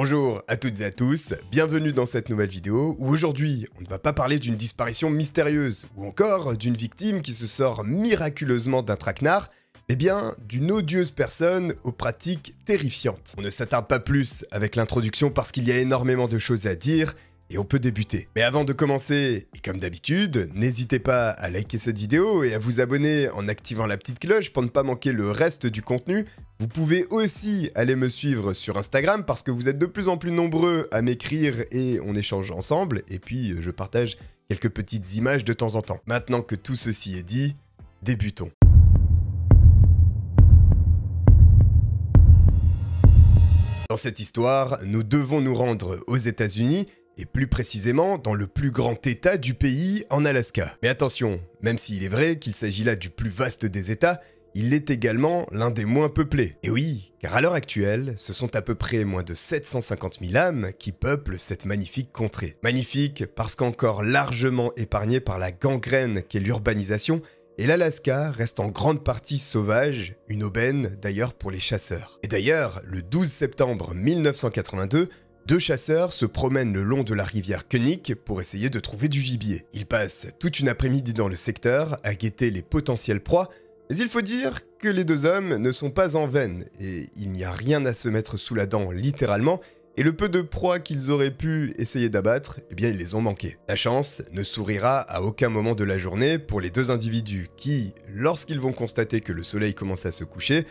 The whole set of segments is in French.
Bonjour à toutes et à tous, bienvenue dans cette nouvelle vidéo où aujourd'hui on ne va pas parler d'une disparition mystérieuse ou encore d'une victime qui se sort miraculeusement d'un traquenard, mais bien d'une odieuse personne aux pratiques terrifiantes. On ne s'attarde pas plus avec l'introduction parce qu'il y a énormément de choses à dire et on peut débuter. Mais avant de commencer, et comme d'habitude, n'hésitez pas à liker cette vidéo et à vous abonner en activant la petite cloche pour ne pas manquer le reste du contenu. Vous pouvez aussi aller me suivre sur Instagram parce que vous êtes de plus en plus nombreux à m'écrire et on échange ensemble. Et puis je partage quelques petites images de temps en temps. Maintenant que tout ceci est dit, débutons. Dans cette histoire, nous devons nous rendre aux États-Unis et plus précisément dans le plus grand État du pays en Alaska. Mais attention, même s'il est vrai qu'il s'agit là du plus vaste des États, il est également l'un des moins peuplés. Et oui, car à l'heure actuelle, ce sont à peu près moins de 750 000 âmes qui peuplent cette magnifique contrée. Magnifique parce qu'encore largement épargnée par la gangrène qu'est l'urbanisation, et l'Alaska reste en grande partie sauvage, une aubaine d'ailleurs pour les chasseurs. Et d'ailleurs, le 12 septembre 1982, deux chasseurs se promènent le long de la rivière Koenig pour essayer de trouver du gibier. Ils passent toute une après-midi dans le secteur à guetter les potentielles proies, mais il faut dire que les deux hommes ne sont pas en veine et il n'y a rien à se mettre sous la dent littéralement et le peu de proies qu'ils auraient pu essayer d'abattre, eh bien ils les ont manquées. La chance ne sourira à aucun moment de la journée pour les deux individus qui, lorsqu'ils vont constater que le soleil commence à se coucher,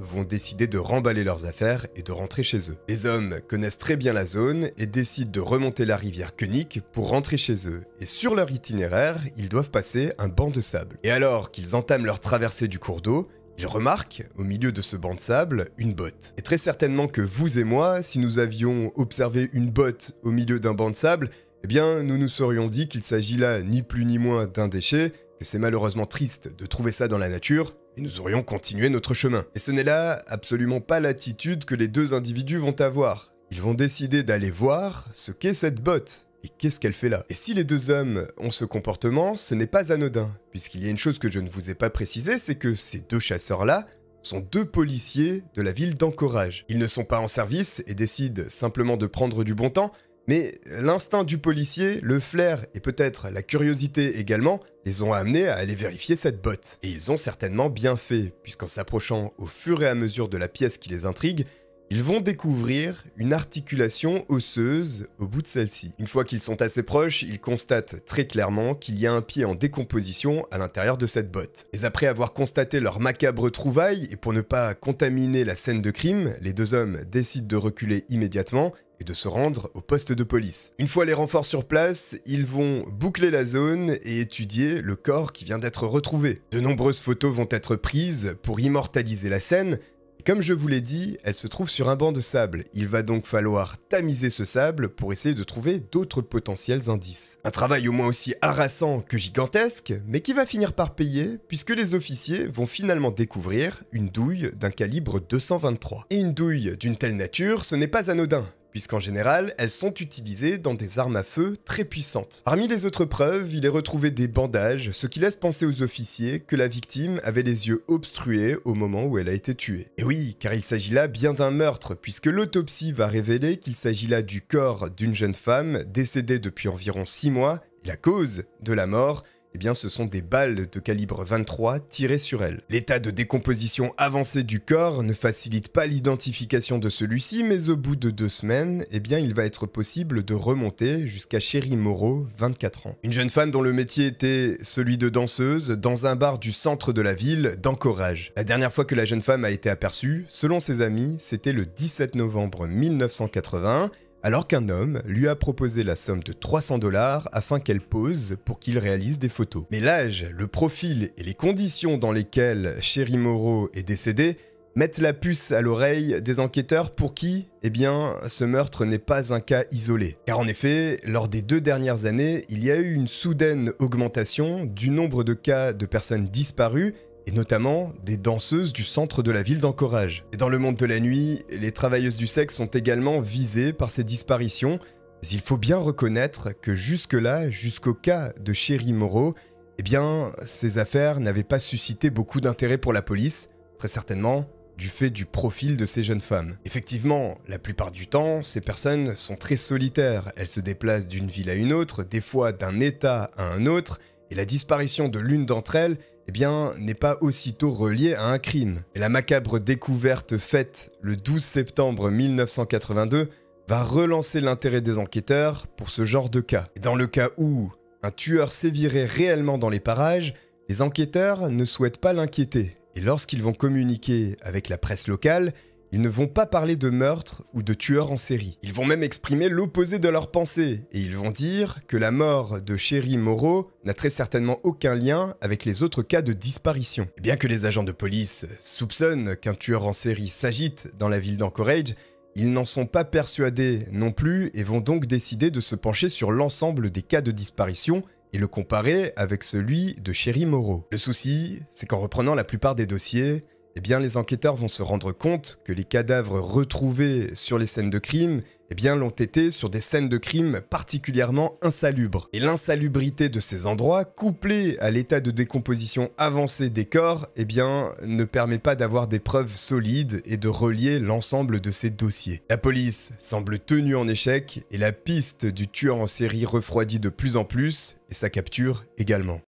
vont décider de remballer leurs affaires et de rentrer chez eux. Les hommes connaissent très bien la zone et décident de remonter la rivière Koenig pour rentrer chez eux. Et sur leur itinéraire, ils doivent passer un banc de sable. Et alors qu'ils entament leur traversée du cours d'eau, ils remarquent, au milieu de ce banc de sable, une botte. Et très certainement que vous et moi, si nous avions observé une botte au milieu d'un banc de sable, eh bien, nous nous serions dit qu'il s'agit là ni plus ni moins d'un déchet, que c'est malheureusement triste de trouver ça dans la nature, et nous aurions continué notre chemin. Et ce n'est là absolument pas l'attitude que les deux individus vont avoir. Ils vont décider d'aller voir ce qu'est cette botte. Et qu'est-ce qu'elle fait là Et si les deux hommes ont ce comportement, ce n'est pas anodin, puisqu'il y a une chose que je ne vous ai pas précisée, c'est que ces deux chasseurs-là sont deux policiers de la ville d'encourage Ils ne sont pas en service et décident simplement de prendre du bon temps, mais l'instinct du policier, le flair et peut-être la curiosité également les ont amenés à aller vérifier cette botte. Et ils ont certainement bien fait, puisqu'en s'approchant au fur et à mesure de la pièce qui les intrigue, ils vont découvrir une articulation osseuse au bout de celle-ci. Une fois qu'ils sont assez proches, ils constatent très clairement qu'il y a un pied en décomposition à l'intérieur de cette botte. Et après avoir constaté leur macabre trouvaille, et pour ne pas contaminer la scène de crime, les deux hommes décident de reculer immédiatement et de se rendre au poste de police. Une fois les renforts sur place, ils vont boucler la zone et étudier le corps qui vient d'être retrouvé. De nombreuses photos vont être prises pour immortaliser la scène, comme je vous l'ai dit, elle se trouve sur un banc de sable. Il va donc falloir tamiser ce sable pour essayer de trouver d'autres potentiels indices. Un travail au moins aussi harassant que gigantesque, mais qui va finir par payer puisque les officiers vont finalement découvrir une douille d'un calibre 223. Et une douille d'une telle nature, ce n'est pas anodin puisqu'en général, elles sont utilisées dans des armes à feu très puissantes. Parmi les autres preuves, il est retrouvé des bandages, ce qui laisse penser aux officiers que la victime avait les yeux obstrués au moment où elle a été tuée. Et oui, car il s'agit là bien d'un meurtre, puisque l'autopsie va révéler qu'il s'agit là du corps d'une jeune femme décédée depuis environ 6 mois, et la cause de la mort eh bien ce sont des balles de calibre 23 tirées sur elle. L'état de décomposition avancée du corps ne facilite pas l'identification de celui-ci, mais au bout de deux semaines, eh bien il va être possible de remonter jusqu'à Chérie Moreau, 24 ans. Une jeune femme dont le métier était celui de danseuse, dans un bar du centre de la ville, d'Encourage. La dernière fois que la jeune femme a été aperçue, selon ses amis, c'était le 17 novembre 1980, alors qu'un homme lui a proposé la somme de 300 dollars afin qu'elle pose pour qu'il réalise des photos. Mais l'âge, le profil et les conditions dans lesquelles Chéri Moreau est décédé mettent la puce à l'oreille des enquêteurs pour qui, eh bien, ce meurtre n'est pas un cas isolé. Car en effet, lors des deux dernières années, il y a eu une soudaine augmentation du nombre de cas de personnes disparues et notamment des danseuses du centre de la ville d'Encourage. Et dans le monde de la nuit, les travailleuses du sexe sont également visées par ces disparitions, mais il faut bien reconnaître que jusque-là, jusqu'au cas de Chéri Moreau, eh bien, ces affaires n'avaient pas suscité beaucoup d'intérêt pour la police, très certainement du fait du profil de ces jeunes femmes. Effectivement, la plupart du temps, ces personnes sont très solitaires, elles se déplacent d'une ville à une autre, des fois d'un état à un autre, et la disparition de l'une d'entre elles eh bien, n'est pas aussitôt relié à un crime. Et la macabre découverte faite le 12 septembre 1982 va relancer l'intérêt des enquêteurs pour ce genre de cas. Et dans le cas où un tueur sévirait réellement dans les parages, les enquêteurs ne souhaitent pas l'inquiéter. Et lorsqu'ils vont communiquer avec la presse locale, ils ne vont pas parler de meurtre ou de tueur en série. Ils vont même exprimer l'opposé de leurs pensées, et ils vont dire que la mort de Sherry Moreau n'a très certainement aucun lien avec les autres cas de disparition. Bien que les agents de police soupçonnent qu'un tueur en série s'agite dans la ville d'Anchorage, ils n'en sont pas persuadés non plus et vont donc décider de se pencher sur l'ensemble des cas de disparition et le comparer avec celui de Sherry Moreau. Le souci, c'est qu'en reprenant la plupart des dossiers, eh bien, les enquêteurs vont se rendre compte que les cadavres retrouvés sur les scènes de crime eh bien, l'ont été sur des scènes de crime particulièrement insalubres. Et l'insalubrité de ces endroits, couplée à l'état de décomposition avancée des corps, eh bien, ne permet pas d'avoir des preuves solides et de relier l'ensemble de ces dossiers. La police semble tenue en échec et la piste du tueur en série refroidit de plus en plus et sa capture également.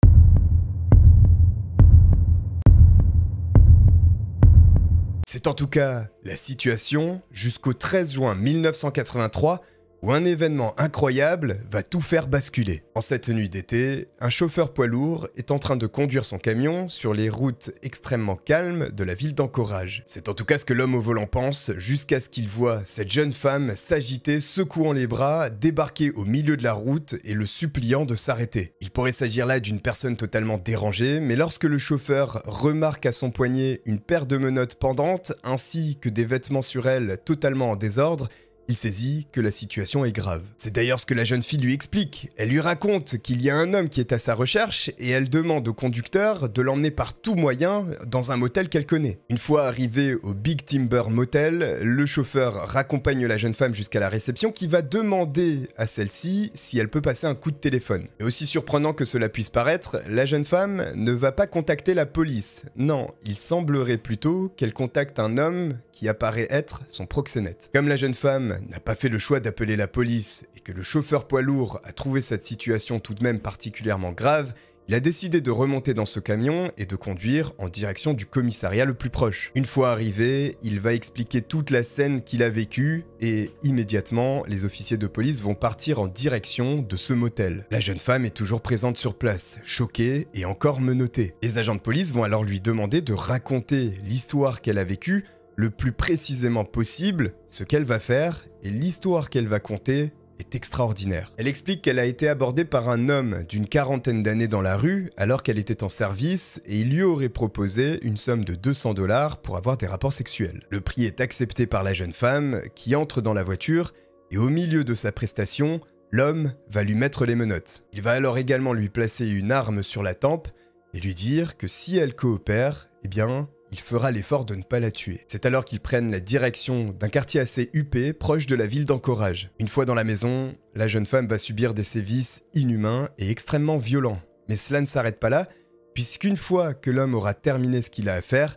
C'est en tout cas la situation jusqu'au 13 juin 1983 où un événement incroyable va tout faire basculer. En cette nuit d'été, un chauffeur poids lourd est en train de conduire son camion sur les routes extrêmement calmes de la ville d'Encorage. C'est en tout cas ce que l'homme au volant pense jusqu'à ce qu'il voit cette jeune femme s'agiter, secouant les bras, débarquer au milieu de la route et le suppliant de s'arrêter. Il pourrait s'agir là d'une personne totalement dérangée, mais lorsque le chauffeur remarque à son poignet une paire de menottes pendantes ainsi que des vêtements sur elle totalement en désordre, il saisit que la situation est grave. C'est d'ailleurs ce que la jeune fille lui explique. Elle lui raconte qu'il y a un homme qui est à sa recherche et elle demande au conducteur de l'emmener par tout moyen dans un motel qu'elle connaît. Une fois arrivé au Big Timber Motel, le chauffeur raccompagne la jeune femme jusqu'à la réception qui va demander à celle-ci si elle peut passer un coup de téléphone. Et aussi surprenant que cela puisse paraître, la jeune femme ne va pas contacter la police. Non, il semblerait plutôt qu'elle contacte un homme qui apparaît être son proxénète. Comme la jeune femme n'a pas fait le choix d'appeler la police et que le chauffeur poids lourd a trouvé cette situation tout de même particulièrement grave, il a décidé de remonter dans ce camion et de conduire en direction du commissariat le plus proche. Une fois arrivé, il va expliquer toute la scène qu'il a vécue et immédiatement, les officiers de police vont partir en direction de ce motel. La jeune femme est toujours présente sur place, choquée et encore menottée. Les agents de police vont alors lui demander de raconter l'histoire qu'elle a vécue le plus précisément possible ce qu'elle va faire et l'histoire qu'elle va conter est extraordinaire. Elle explique qu'elle a été abordée par un homme d'une quarantaine d'années dans la rue alors qu'elle était en service et il lui aurait proposé une somme de 200 dollars pour avoir des rapports sexuels. Le prix est accepté par la jeune femme qui entre dans la voiture et au milieu de sa prestation, l'homme va lui mettre les menottes. Il va alors également lui placer une arme sur la tempe et lui dire que si elle coopère, eh bien, il fera l'effort de ne pas la tuer. C'est alors qu'ils prennent la direction d'un quartier assez huppé proche de la ville d'Encorage. Une fois dans la maison, la jeune femme va subir des sévices inhumains et extrêmement violents. Mais cela ne s'arrête pas là, puisqu'une fois que l'homme aura terminé ce qu'il a à faire,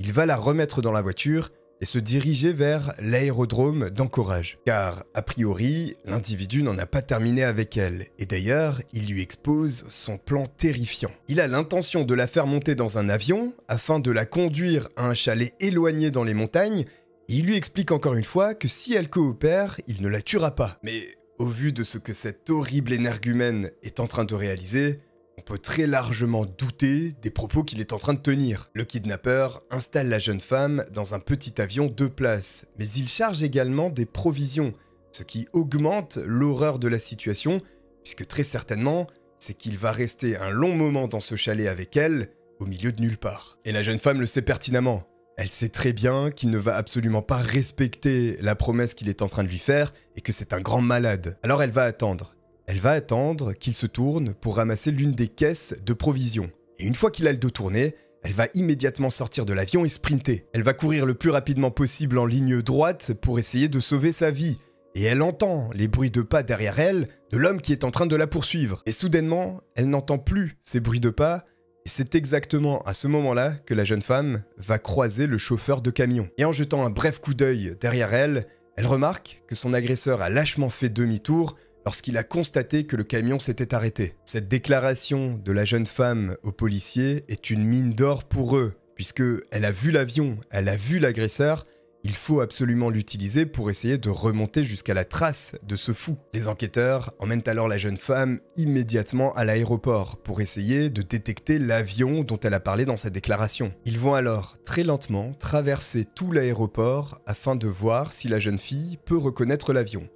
il va la remettre dans la voiture et se diriger vers l'aérodrome d'Encourage, car a priori, l'individu n'en a pas terminé avec elle, et d'ailleurs, il lui expose son plan terrifiant. Il a l'intention de la faire monter dans un avion afin de la conduire à un chalet éloigné dans les montagnes, il lui explique encore une fois que si elle coopère, il ne la tuera pas. Mais au vu de ce que cette horrible énergumène est en train de réaliser, peut très largement douter des propos qu'il est en train de tenir. Le kidnappeur installe la jeune femme dans un petit avion de place, mais il charge également des provisions, ce qui augmente l'horreur de la situation, puisque très certainement, c'est qu'il va rester un long moment dans ce chalet avec elle, au milieu de nulle part. Et la jeune femme le sait pertinemment. Elle sait très bien qu'il ne va absolument pas respecter la promesse qu'il est en train de lui faire et que c'est un grand malade. Alors elle va attendre. Elle va attendre qu'il se tourne pour ramasser l'une des caisses de provisions. Et une fois qu'il a le dos tourné, elle va immédiatement sortir de l'avion et sprinter. Elle va courir le plus rapidement possible en ligne droite pour essayer de sauver sa vie. Et elle entend les bruits de pas derrière elle de l'homme qui est en train de la poursuivre. Et soudainement, elle n'entend plus ces bruits de pas. Et c'est exactement à ce moment-là que la jeune femme va croiser le chauffeur de camion. Et en jetant un bref coup d'œil derrière elle, elle remarque que son agresseur a lâchement fait demi-tour lorsqu'il a constaté que le camion s'était arrêté. Cette déclaration de la jeune femme au policiers est une mine d'or pour eux, puisque elle a vu l'avion, elle a vu l'agresseur, il faut absolument l'utiliser pour essayer de remonter jusqu'à la trace de ce fou. Les enquêteurs emmènent alors la jeune femme immédiatement à l'aéroport pour essayer de détecter l'avion dont elle a parlé dans sa déclaration. Ils vont alors très lentement traverser tout l'aéroport afin de voir si la jeune fille peut reconnaître l'avion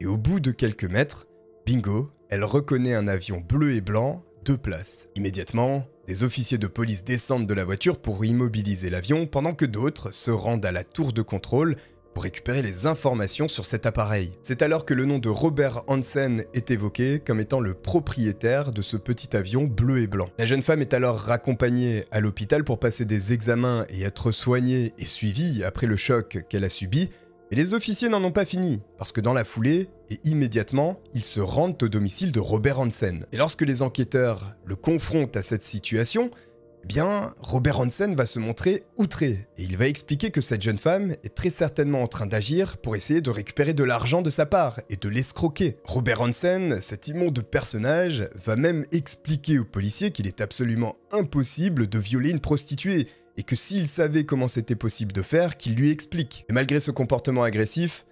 et au bout de quelques mètres, bingo, elle reconnaît un avion bleu et blanc, de places. Immédiatement, des officiers de police descendent de la voiture pour immobiliser l'avion pendant que d'autres se rendent à la tour de contrôle pour récupérer les informations sur cet appareil. C'est alors que le nom de Robert Hansen est évoqué comme étant le propriétaire de ce petit avion bleu et blanc. La jeune femme est alors raccompagnée à l'hôpital pour passer des examens et être soignée et suivie après le choc qu'elle a subi, mais les officiers n'en ont pas fini, parce que dans la foulée, et immédiatement, ils se rendent au domicile de Robert Hansen. Et lorsque les enquêteurs le confrontent à cette situation, eh bien, Robert Hansen va se montrer outré, et il va expliquer que cette jeune femme est très certainement en train d'agir pour essayer de récupérer de l'argent de sa part et de l'escroquer. Robert Hansen, cet immonde personnage, va même expliquer aux policiers qu'il est absolument impossible de violer une prostituée, et que s'il savait comment c'était possible de faire, qu'il lui explique. Et malgré ce comportement agressif,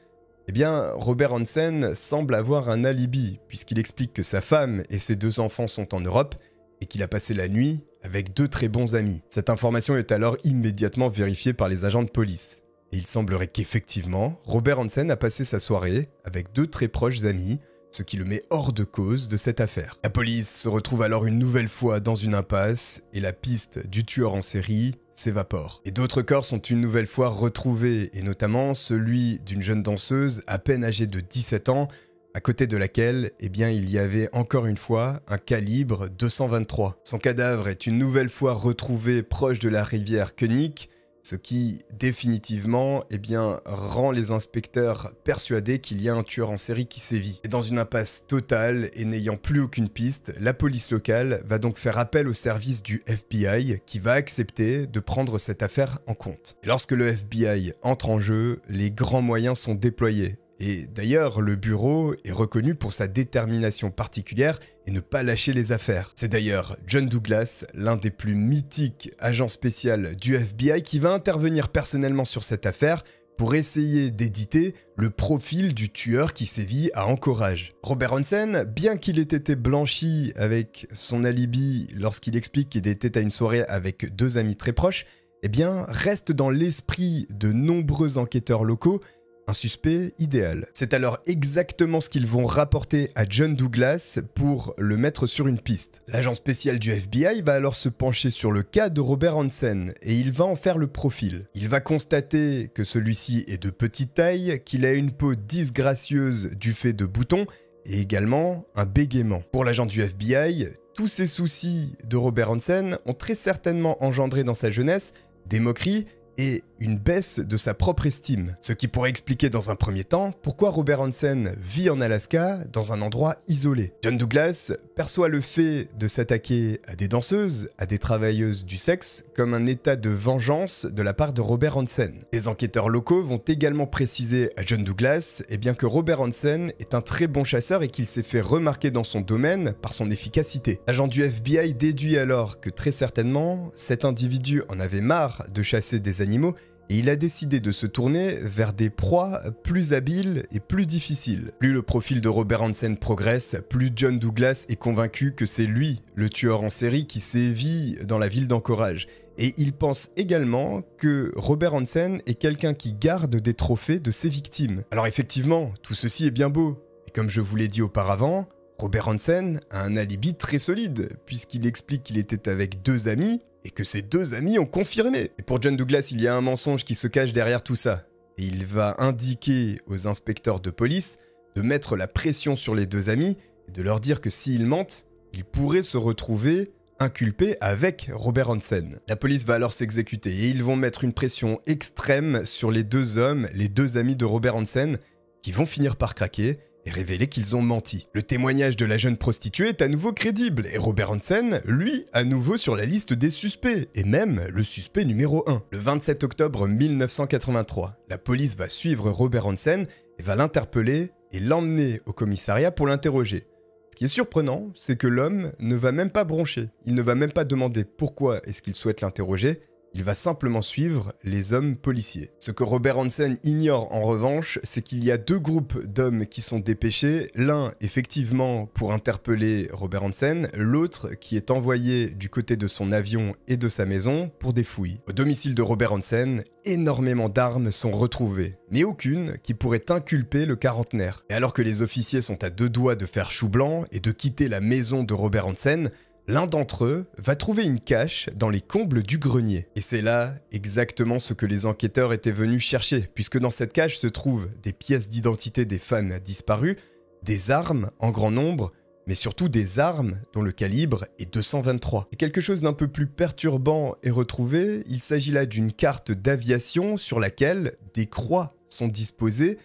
eh bien, Robert Hansen semble avoir un alibi, puisqu'il explique que sa femme et ses deux enfants sont en Europe et qu'il a passé la nuit avec deux très bons amis. Cette information est alors immédiatement vérifiée par les agents de police. Et il semblerait qu'effectivement, Robert Hansen a passé sa soirée avec deux très proches amis, ce qui le met hors de cause de cette affaire. La police se retrouve alors une nouvelle fois dans une impasse et la piste du tueur en série s'évapore. Et d'autres corps sont une nouvelle fois retrouvés, et notamment celui d'une jeune danseuse à peine âgée de 17 ans, à côté de laquelle, eh bien, il y avait encore une fois un calibre 223. Son cadavre est une nouvelle fois retrouvé proche de la rivière Koenig, ce qui définitivement eh rend les inspecteurs persuadés qu'il y a un tueur en série qui sévit. Et dans une impasse totale et n'ayant plus aucune piste, la police locale va donc faire appel au service du FBI qui va accepter de prendre cette affaire en compte. Et lorsque le FBI entre en jeu, les grands moyens sont déployés et d'ailleurs, le bureau est reconnu pour sa détermination particulière et ne pas lâcher les affaires. C'est d'ailleurs John Douglas, l'un des plus mythiques agents spécial du FBI, qui va intervenir personnellement sur cette affaire pour essayer d'éditer le profil du tueur qui sévit à Anchorage. Robert Hansen, bien qu'il ait été blanchi avec son alibi lorsqu'il explique qu'il était à une soirée avec deux amis très proches, eh bien, reste dans l'esprit de nombreux enquêteurs locaux un suspect idéal. C'est alors exactement ce qu'ils vont rapporter à John Douglas pour le mettre sur une piste. L'agent spécial du FBI va alors se pencher sur le cas de Robert Hansen et il va en faire le profil. Il va constater que celui-ci est de petite taille, qu'il a une peau disgracieuse du fait de boutons et également un bégaiement. Pour l'agent du FBI, tous ces soucis de Robert Hansen ont très certainement engendré dans sa jeunesse des moqueries et une baisse de sa propre estime, ce qui pourrait expliquer dans un premier temps pourquoi Robert Hansen vit en Alaska dans un endroit isolé. John Douglas perçoit le fait de s'attaquer à des danseuses, à des travailleuses du sexe, comme un état de vengeance de la part de Robert Hansen. Les enquêteurs locaux vont également préciser à John Douglas eh bien que Robert Hansen est un très bon chasseur et qu'il s'est fait remarquer dans son domaine par son efficacité. L'agent du FBI déduit alors que très certainement cet individu en avait marre de chasser des animaux et il a décidé de se tourner vers des proies plus habiles et plus difficiles. Plus le profil de Robert Hansen progresse, plus John Douglas est convaincu que c'est lui, le tueur en série qui sévit dans la ville d'encourage. Et il pense également que Robert Hansen est quelqu'un qui garde des trophées de ses victimes. Alors effectivement, tout ceci est bien beau. Et comme je vous l'ai dit auparavant, Robert Hansen a un alibi très solide, puisqu'il explique qu'il était avec deux amis, et que ses deux amis ont confirmé. Et pour John Douglas, il y a un mensonge qui se cache derrière tout ça. Et il va indiquer aux inspecteurs de police de mettre la pression sur les deux amis et de leur dire que s'ils mentent, ils pourraient se retrouver inculpés avec Robert Hansen. La police va alors s'exécuter et ils vont mettre une pression extrême sur les deux hommes, les deux amis de Robert Hansen, qui vont finir par craquer et révélé qu'ils ont menti. Le témoignage de la jeune prostituée est à nouveau crédible et Robert Hansen, lui, à nouveau sur la liste des suspects, et même le suspect numéro 1. Le 27 octobre 1983, la police va suivre Robert Hansen et va l'interpeller et l'emmener au commissariat pour l'interroger. Ce qui est surprenant, c'est que l'homme ne va même pas broncher, il ne va même pas demander pourquoi est-ce qu'il souhaite l'interroger, il va simplement suivre les hommes policiers. Ce que Robert Hansen ignore en revanche, c'est qu'il y a deux groupes d'hommes qui sont dépêchés, l'un effectivement pour interpeller Robert Hansen, l'autre qui est envoyé du côté de son avion et de sa maison pour des fouilles. Au domicile de Robert Hansen, énormément d'armes sont retrouvées, mais aucune qui pourrait inculper le quarantenaire. Et alors que les officiers sont à deux doigts de faire chou blanc et de quitter la maison de Robert Hansen, L'un d'entre eux va trouver une cache dans les combles du grenier. Et c'est là exactement ce que les enquêteurs étaient venus chercher, puisque dans cette cache se trouvent des pièces d'identité des fans disparus, des armes en grand nombre, mais surtout des armes dont le calibre est 223. Et quelque chose d'un peu plus perturbant est retrouvé, il s'agit là d'une carte d'aviation sur laquelle des croix sont disposées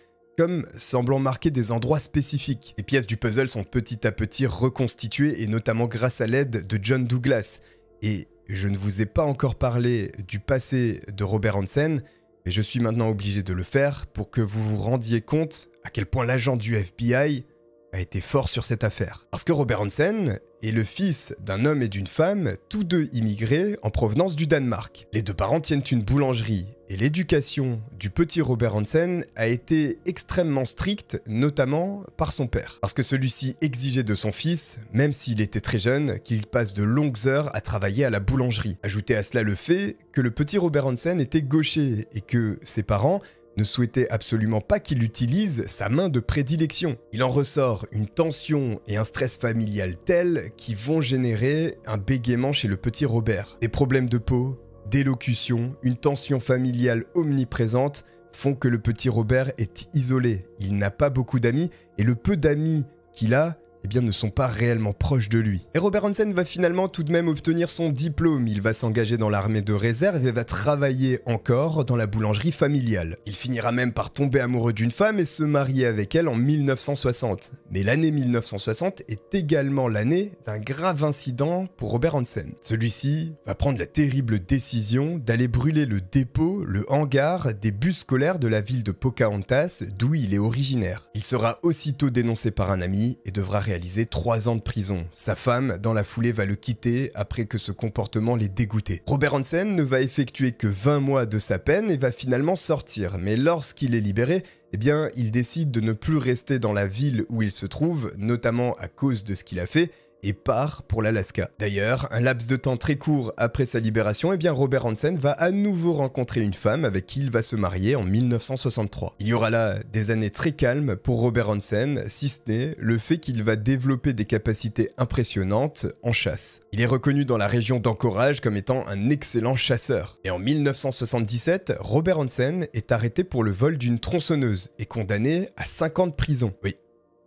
semblant marquer des endroits spécifiques. Les pièces du puzzle sont petit à petit reconstituées et notamment grâce à l'aide de John Douglas. Et je ne vous ai pas encore parlé du passé de Robert Hansen, mais je suis maintenant obligé de le faire pour que vous vous rendiez compte à quel point l'agent du FBI a été fort sur cette affaire. Parce que Robert Hansen est le fils d'un homme et d'une femme, tous deux immigrés en provenance du Danemark. Les deux parents tiennent une boulangerie et l'éducation du petit Robert Hansen a été extrêmement stricte, notamment par son père. Parce que celui-ci exigeait de son fils, même s'il était très jeune, qu'il passe de longues heures à travailler à la boulangerie. Ajoutez à cela le fait que le petit Robert Hansen était gaucher et que ses parents ne souhaitait absolument pas qu'il utilise sa main de prédilection. Il en ressort une tension et un stress familial tels qui vont générer un bégaiement chez le petit Robert. Des problèmes de peau, d'élocution, une tension familiale omniprésente font que le petit Robert est isolé. Il n'a pas beaucoup d'amis et le peu d'amis qu'il a eh bien, ne sont pas réellement proches de lui. Et Robert Hansen va finalement tout de même obtenir son diplôme, il va s'engager dans l'armée de réserve et va travailler encore dans la boulangerie familiale. Il finira même par tomber amoureux d'une femme et se marier avec elle en 1960. Mais l'année 1960 est également l'année d'un grave incident pour Robert Hansen. Celui-ci va prendre la terrible décision d'aller brûler le dépôt, le hangar des bus scolaires de la ville de Pocahontas, d'où il est originaire. Il sera aussitôt dénoncé par un ami et devra réaliser 3 ans de prison. Sa femme, dans la foulée, va le quitter après que ce comportement l'ait dégoûté. Robert Hansen ne va effectuer que 20 mois de sa peine et va finalement sortir, mais lorsqu'il est libéré, eh bien, il décide de ne plus rester dans la ville où il se trouve, notamment à cause de ce qu'il a fait, et part pour l'Alaska. D'ailleurs, un laps de temps très court après sa libération, eh bien Robert Hansen va à nouveau rencontrer une femme avec qui il va se marier en 1963. Il y aura là des années très calmes pour Robert Hansen, si ce n'est le fait qu'il va développer des capacités impressionnantes en chasse. Il est reconnu dans la région d'Anchorage comme étant un excellent chasseur. Et en 1977, Robert Hansen est arrêté pour le vol d'une tronçonneuse et condamné à 5 ans de prison. Oui,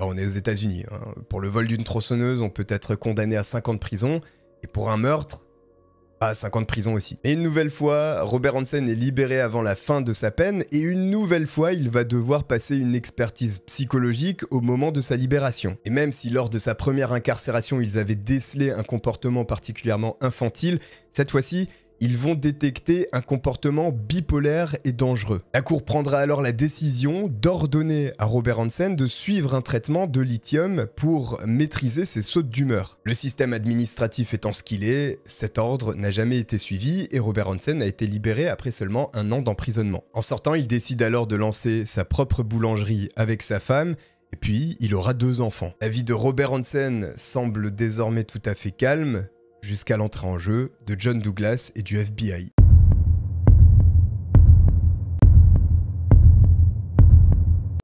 bah, on est aux États-Unis. Hein. Pour le vol d'une tronçonneuse, on peut être condamné à 5 ans de prison, et pour un meurtre, à bah, 5 ans de prison aussi. Et une nouvelle fois, Robert Hansen est libéré avant la fin de sa peine, et une nouvelle fois, il va devoir passer une expertise psychologique au moment de sa libération. Et même si lors de sa première incarcération, ils avaient décelé un comportement particulièrement infantile, cette fois-ci, ils vont détecter un comportement bipolaire et dangereux. La Cour prendra alors la décision d'ordonner à Robert Hansen de suivre un traitement de lithium pour maîtriser ses sautes d'humeur. Le système administratif étant ce qu'il est, cet ordre n'a jamais été suivi et Robert Hansen a été libéré après seulement un an d'emprisonnement. En sortant, il décide alors de lancer sa propre boulangerie avec sa femme et puis il aura deux enfants. La vie de Robert Hansen semble désormais tout à fait calme, jusqu'à l'entrée en jeu de John Douglas et du FBI.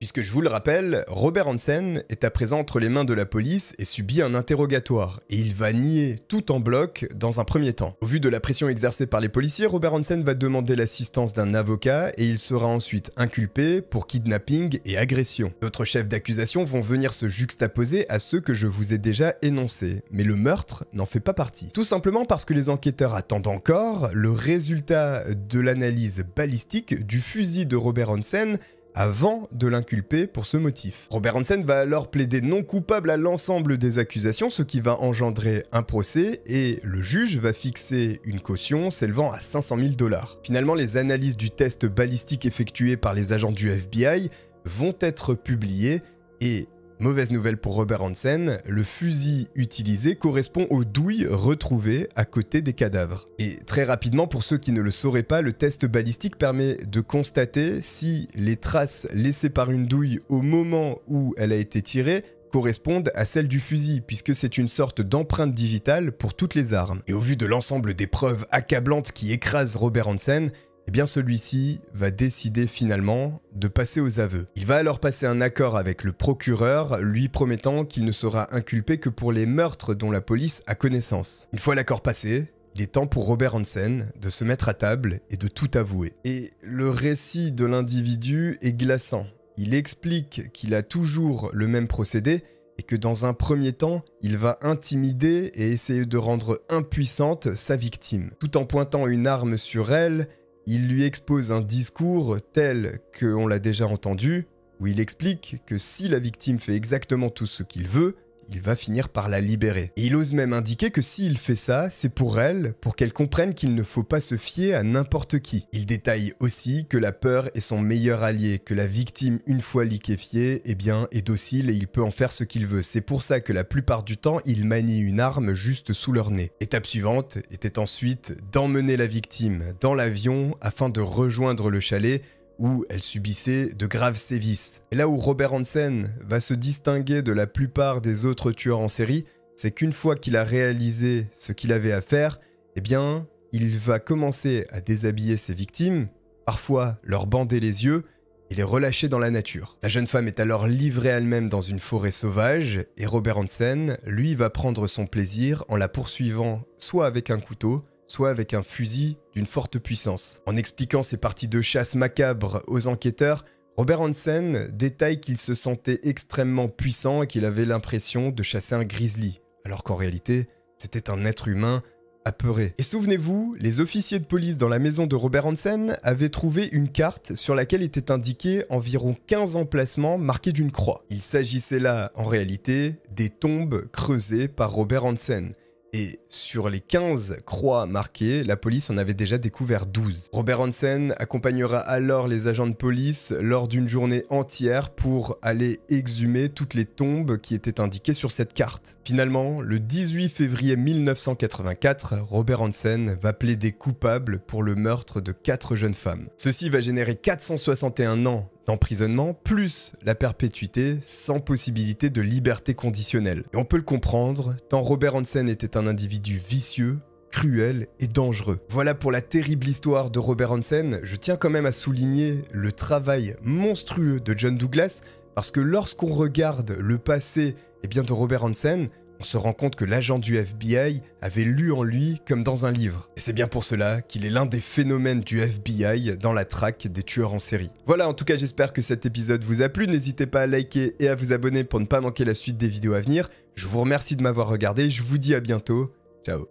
Puisque je vous le rappelle, Robert Hansen est à présent entre les mains de la police et subit un interrogatoire, et il va nier tout en bloc dans un premier temps. Au vu de la pression exercée par les policiers, Robert Hansen va demander l'assistance d'un avocat et il sera ensuite inculpé pour kidnapping et agression. D'autres chefs d'accusation vont venir se juxtaposer à ceux que je vous ai déjà énoncés, mais le meurtre n'en fait pas partie. Tout simplement parce que les enquêteurs attendent encore le résultat de l'analyse balistique du fusil de Robert Hansen avant de l'inculper pour ce motif. Robert Hansen va alors plaider non coupable à l'ensemble des accusations, ce qui va engendrer un procès et le juge va fixer une caution s'élevant à 500 000 dollars. Finalement, les analyses du test balistique effectué par les agents du FBI vont être publiées et Mauvaise nouvelle pour Robert Hansen, le fusil utilisé correspond aux douilles retrouvées à côté des cadavres. Et très rapidement, pour ceux qui ne le sauraient pas, le test balistique permet de constater si les traces laissées par une douille au moment où elle a été tirée correspondent à celles du fusil, puisque c'est une sorte d'empreinte digitale pour toutes les armes. Et au vu de l'ensemble des preuves accablantes qui écrasent Robert Hansen, eh bien celui-ci va décider finalement de passer aux aveux. Il va alors passer un accord avec le procureur, lui promettant qu'il ne sera inculpé que pour les meurtres dont la police a connaissance. Une fois l'accord passé, il est temps pour Robert Hansen de se mettre à table et de tout avouer. Et le récit de l'individu est glaçant. Il explique qu'il a toujours le même procédé et que dans un premier temps, il va intimider et essayer de rendre impuissante sa victime. Tout en pointant une arme sur elle, il lui expose un discours tel que on l'a déjà entendu, où il explique que si la victime fait exactement tout ce qu'il veut, il va finir par la libérer. Et il ose même indiquer que s'il fait ça, c'est pour elle, pour qu'elle comprenne qu'il ne faut pas se fier à n'importe qui. Il détaille aussi que la peur est son meilleur allié, que la victime, une fois liquéfiée, eh bien, est docile et il peut en faire ce qu'il veut. C'est pour ça que la plupart du temps, il manie une arme juste sous leur nez. Étape suivante était ensuite d'emmener la victime dans l'avion afin de rejoindre le chalet où elle subissait de graves sévices. Et là où Robert Hansen va se distinguer de la plupart des autres tueurs en série, c'est qu'une fois qu'il a réalisé ce qu'il avait à faire, eh bien, il va commencer à déshabiller ses victimes, parfois leur bander les yeux et les relâcher dans la nature. La jeune femme est alors livrée elle-même dans une forêt sauvage et Robert Hansen, lui, va prendre son plaisir en la poursuivant soit avec un couteau, soit avec un fusil d'une forte puissance. En expliquant ces parties de chasse macabres aux enquêteurs, Robert Hansen détaille qu'il se sentait extrêmement puissant et qu'il avait l'impression de chasser un grizzly, alors qu'en réalité, c'était un être humain apeuré. Et souvenez-vous, les officiers de police dans la maison de Robert Hansen avaient trouvé une carte sur laquelle étaient indiqués environ 15 emplacements marqués d'une croix. Il s'agissait là, en réalité, des tombes creusées par Robert Hansen. Et sur les 15 croix marquées, la police en avait déjà découvert 12. Robert Hansen accompagnera alors les agents de police lors d'une journée entière pour aller exhumer toutes les tombes qui étaient indiquées sur cette carte. Finalement, le 18 février 1984, Robert Hansen va plaider coupable pour le meurtre de 4 jeunes femmes. Ceci va générer 461 ans d'emprisonnement, plus la perpétuité sans possibilité de liberté conditionnelle. Et on peut le comprendre, tant Robert Hansen était un individu vicieux, cruel et dangereux. Voilà pour la terrible histoire de Robert Hansen, je tiens quand même à souligner le travail monstrueux de John Douglas, parce que lorsqu'on regarde le passé eh bien, de Robert Hansen, on se rend compte que l'agent du FBI avait lu en lui comme dans un livre. Et c'est bien pour cela qu'il est l'un des phénomènes du FBI dans la traque des tueurs en série. Voilà, en tout cas j'espère que cet épisode vous a plu. N'hésitez pas à liker et à vous abonner pour ne pas manquer la suite des vidéos à venir. Je vous remercie de m'avoir regardé, je vous dis à bientôt. Ciao